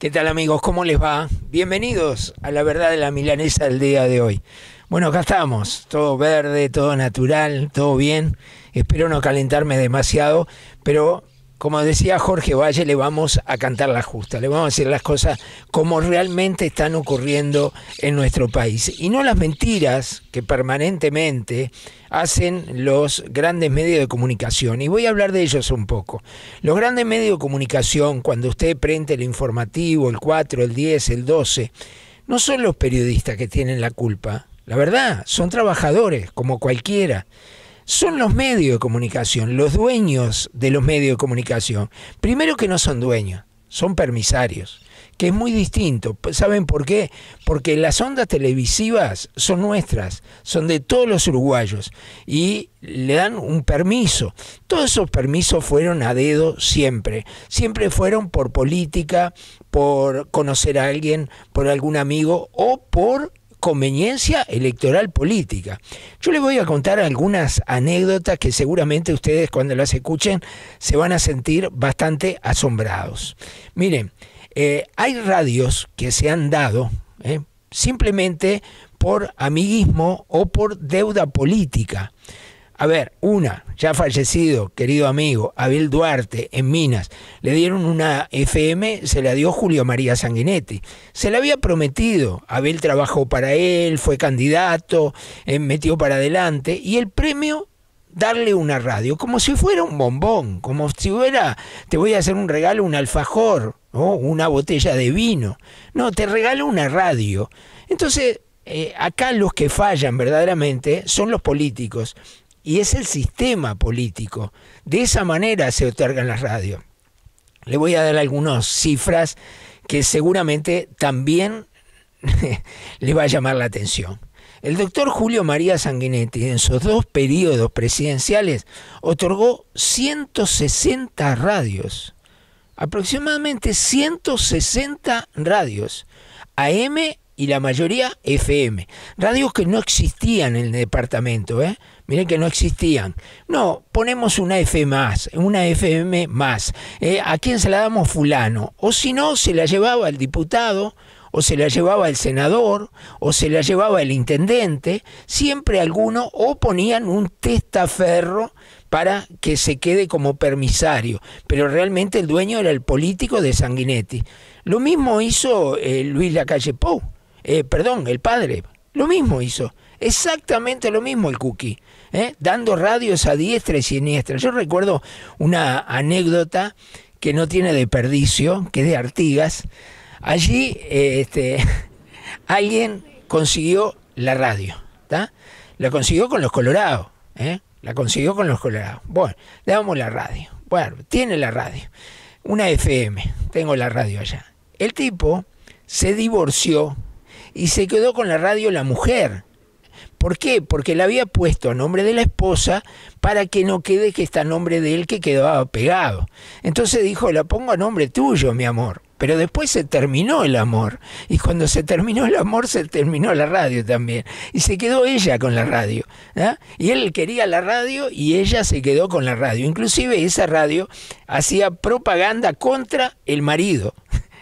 ¿Qué tal amigos? ¿Cómo les va? Bienvenidos a la verdad de la milanesa del día de hoy. Bueno, acá estamos, todo verde, todo natural, todo bien. Espero no calentarme demasiado, pero como decía Jorge Valle, le vamos a cantar la justa, le vamos a decir las cosas como realmente están ocurriendo en nuestro país y no las mentiras que permanentemente hacen los grandes medios de comunicación. Y voy a hablar de ellos un poco. Los grandes medios de comunicación, cuando usted prende el informativo, el 4, el 10, el 12, no son los periodistas que tienen la culpa. La verdad, son trabajadores como cualquiera son los medios de comunicación, los dueños de los medios de comunicación. Primero que no son dueños, son permisarios, que es muy distinto. ¿Saben por qué? Porque las ondas televisivas son nuestras, son de todos los uruguayos y le dan un permiso. Todos esos permisos fueron a dedo siempre. Siempre fueron por política, por conocer a alguien, por algún amigo o por conveniencia electoral política. Yo les voy a contar algunas anécdotas que seguramente ustedes cuando las escuchen se van a sentir bastante asombrados. Miren, eh, hay radios que se han dado eh, simplemente por amiguismo o por deuda política. A ver, una, ya fallecido, querido amigo, Abel Duarte, en Minas, le dieron una FM, se la dio Julio María Sanguinetti. Se la había prometido, Abel trabajó para él, fue candidato, eh, metió para adelante, y el premio darle una radio, como si fuera un bombón, como si fuera, te voy a hacer un regalo, un alfajor, o una botella de vino. No, te regalo una radio. Entonces, eh, acá los que fallan verdaderamente son los políticos y es el sistema político. De esa manera se otorgan las radios. Le voy a dar algunas cifras que seguramente también le va a llamar la atención. El doctor Julio María Sanguinetti en sus dos periodos presidenciales otorgó 160 radios, aproximadamente 160 radios, AM y la mayoría FM. Radios que no existían en el departamento, ¿eh? Miren que no existían. No, ponemos una FM más, una FM más. Eh, ¿A quién se la damos fulano? O si no, se la llevaba el diputado, o se la llevaba el senador, o se la llevaba el intendente, siempre alguno, o ponían un testaferro para que se quede como permisario, pero realmente el dueño era el político de Sanguinetti. Lo mismo hizo eh, Luis Lacalle Pou. Eh, perdón, el padre, lo mismo hizo, exactamente lo mismo el cookie, ¿eh? dando radios a diestra y siniestra. Yo recuerdo una anécdota que no tiene desperdicio, que es de Artigas. Allí eh, este, alguien consiguió la radio, la consiguió con los colorados, la consiguió con los colorados. Bueno, le damos la radio. Bueno, tiene la radio, una FM, tengo la radio allá. El tipo se divorció y se quedó con la radio la mujer. ¿Por qué? Porque la había puesto a nombre de la esposa para que no quede que está a nombre de él que quedaba pegado. Entonces dijo, la pongo a nombre tuyo, mi amor. Pero después se terminó el amor. Y cuando se terminó el amor, se terminó la radio también. Y se quedó ella con la radio. ¿ah? Y él quería la radio y ella se quedó con la radio. Inclusive esa radio hacía propaganda contra el marido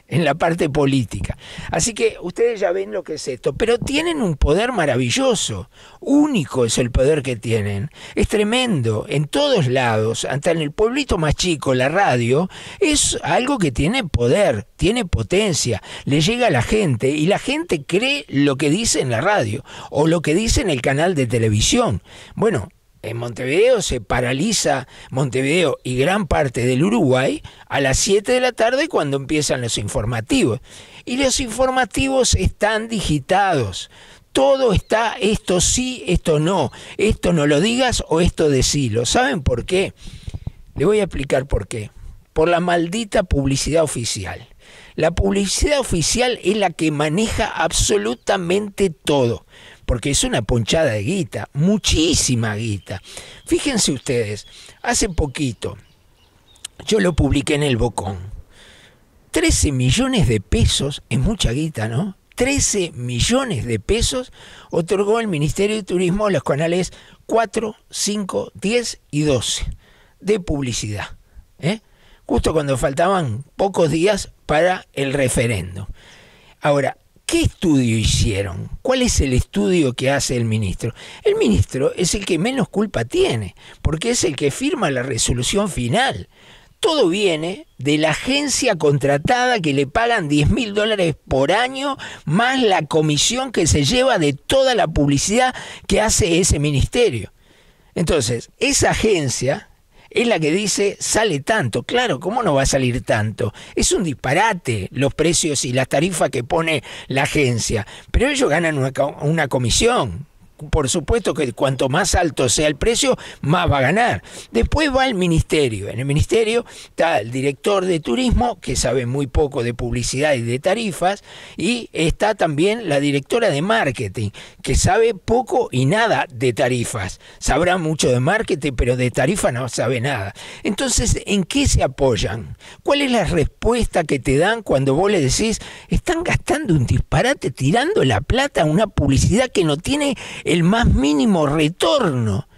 en la parte política. Así que ustedes ya ven lo que es esto, pero tienen un poder maravilloso, único es el poder que tienen, es tremendo, en todos lados, hasta en el pueblito más chico, la radio, es algo que tiene poder, tiene potencia, le llega a la gente y la gente cree lo que dice en la radio o lo que dice en el canal de televisión. Bueno, en Montevideo se paraliza Montevideo y gran parte del Uruguay a las 7 de la tarde cuando empiezan los informativos. Y los informativos están digitados. Todo está esto sí, esto no. Esto no lo digas o esto ¿Lo ¿Saben por qué? Le voy a explicar por qué. Por la maldita publicidad oficial. La publicidad oficial es la que maneja absolutamente todo porque es una ponchada de guita, muchísima guita. Fíjense ustedes, hace poquito yo lo publiqué en el Bocón. 13 millones de pesos, es mucha guita, ¿no? 13 millones de pesos otorgó el Ministerio de Turismo a los canales 4, 5, 10 y 12 de publicidad. ¿eh? Justo cuando faltaban pocos días para el referendo. Ahora, ¿Qué estudio hicieron? ¿Cuál es el estudio que hace el ministro? El ministro es el que menos culpa tiene, porque es el que firma la resolución final. Todo viene de la agencia contratada que le pagan 10 mil dólares por año, más la comisión que se lleva de toda la publicidad que hace ese ministerio. Entonces, esa agencia es la que dice sale tanto. Claro, ¿cómo no va a salir tanto? Es un disparate los precios y las tarifas que pone la agencia, pero ellos ganan una, comisión por supuesto que cuanto más alto sea el precio, más va a ganar. Después va el ministerio. En el ministerio está el director de turismo, que sabe muy poco de publicidad y de tarifas, y está también la directora de marketing, que sabe poco y nada de tarifas. Sabrá mucho de marketing, pero de tarifa no sabe nada. Entonces, ¿en qué se apoyan? ¿Cuál es la respuesta que te dan cuando vos le decís, están gastando un disparate tirando la plata a una publicidad que no tiene el más mínimo retorno.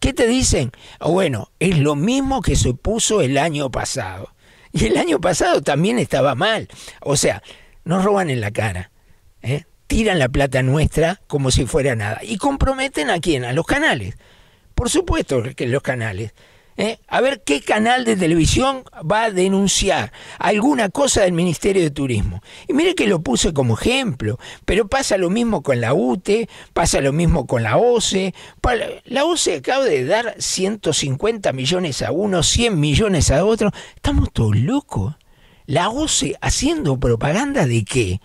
¿Qué te dicen? Ah, bueno, es lo mismo que se puso el año pasado. Y el año pasado también estaba mal. O sea, nos roban en la cara. ¿eh? Tiran la plata nuestra como si fuera nada. Y comprometen a quién? A los canales. Por supuesto que los canales. ¿eh? A ver qué canal de televisión va a denunciar alguna cosa del Ministerio de Turismo. Y mire que lo puse como ejemplo, pero pasa lo mismo con la UTE, pasa lo mismo con la OCE. La OCE acaba de dar 150 millones a uno, 100 millones a otro. Estamos todos locos. La OCE haciendo propaganda de qué?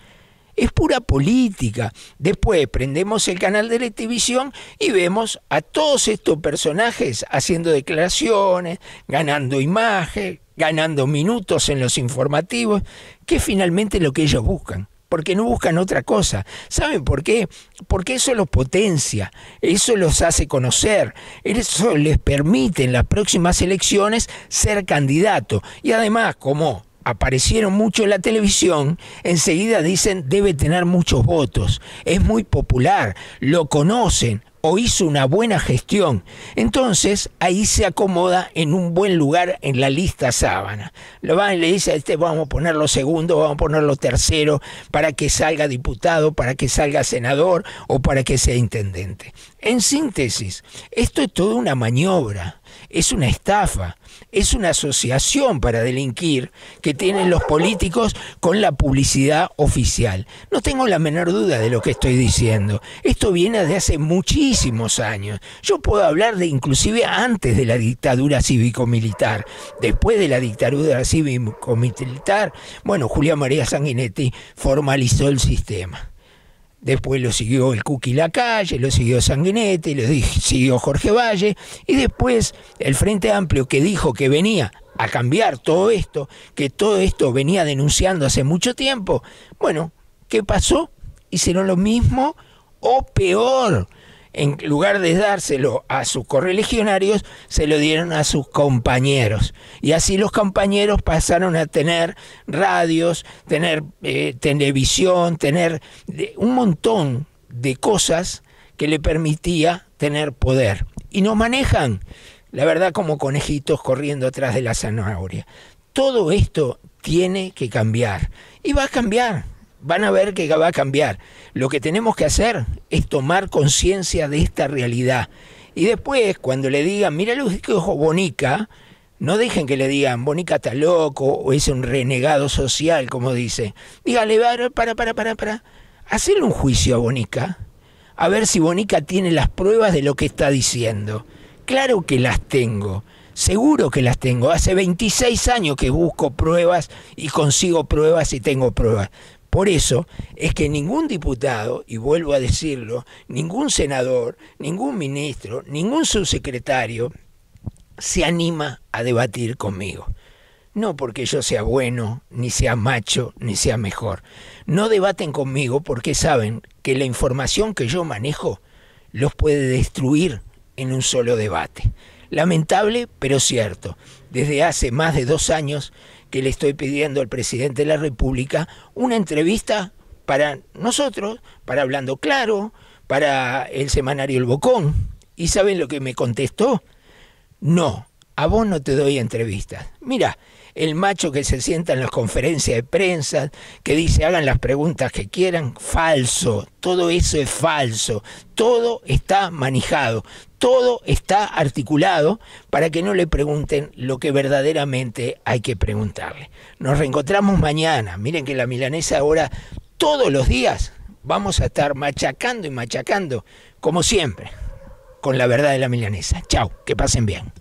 Es pura política. Después prendemos el canal de la televisión y vemos a todos estos personajes haciendo declaraciones, ganando imagen, ganando minutos en los informativos, que es finalmente lo que ellos buscan porque no buscan otra cosa. ¿Saben por qué? Porque eso los potencia, eso los hace conocer, eso les permite en las próximas elecciones ser candidato. Y además, como aparecieron mucho en la televisión, enseguida dicen debe tener muchos votos, es muy popular, lo conocen o hizo una buena gestión. Entonces ahí se acomoda en un buen lugar en la lista sábana. Lo van y le dice a este vamos a ponerlo segundo, vamos a ponerlo tercero para que salga diputado, para que salga senador o para que sea intendente. En síntesis, esto es toda una maniobra, es una estafa es una asociación para delinquir que tienen los políticos con la publicidad oficial. No tengo la menor duda de lo que estoy diciendo. Esto viene de hace muchísimos años. Yo puedo hablar de inclusive antes de la dictadura cívico-militar, después de la dictadura cívico-militar. Bueno, Julia María Sanguinetti formalizó el sistema. Después lo siguió el Cuqui calle, lo siguió Sanguinete, lo siguió Jorge Valle. Y después el Frente Amplio que dijo que venía a cambiar todo esto, que todo esto venía denunciando hace mucho tiempo. Bueno, ¿qué pasó? Hicieron lo mismo o peor en lugar de dárselo a sus correligionarios, se lo dieron a sus compañeros. Y así los compañeros pasaron a tener radios, tener eh, televisión, tener un montón de cosas que le permitía tener poder. Y nos manejan, la verdad, como conejitos corriendo atrás de la zanahoria. Todo esto tiene que cambiar. Y va a cambiar van a ver que va a cambiar. Lo que tenemos que hacer es tomar conciencia de esta realidad. Y después, cuando le digan, mira lo que ojo, Bonica, no dejen que le digan, Bonica está loco o es un renegado social, como dice. Dígale, para, para, para, para. Hacerle un juicio a Bonica, a ver si Bonica tiene las pruebas de lo que está diciendo. Claro que las tengo. Seguro que las tengo. Hace 26 años que busco pruebas y consigo pruebas y tengo pruebas. Por eso es que ningún diputado, y vuelvo a decirlo, ningún senador, ningún ministro, ningún subsecretario se anima a debatir conmigo. No porque yo sea bueno, ni sea macho, ni sea mejor. No debaten conmigo porque saben que la información que yo manejo los puede destruir en un solo debate. Lamentable, pero cierto. Desde hace más de dos años que le estoy pidiendo al presidente de la República una entrevista para nosotros, para Hablando Claro, para el semanario El Bocón. ¿Y saben lo que me contestó? No, a vos no te doy entrevistas. Mira, el macho que se sienta en las conferencias de prensa, que dice hagan las preguntas que quieran, falso, todo eso es falso, todo está manejado, todo está articulado para que no le pregunten lo que verdaderamente hay que preguntarle. Nos reencontramos mañana, miren que la milanesa ahora todos los días vamos a estar machacando y machacando, como siempre, con la verdad de la milanesa. Chao, que pasen bien.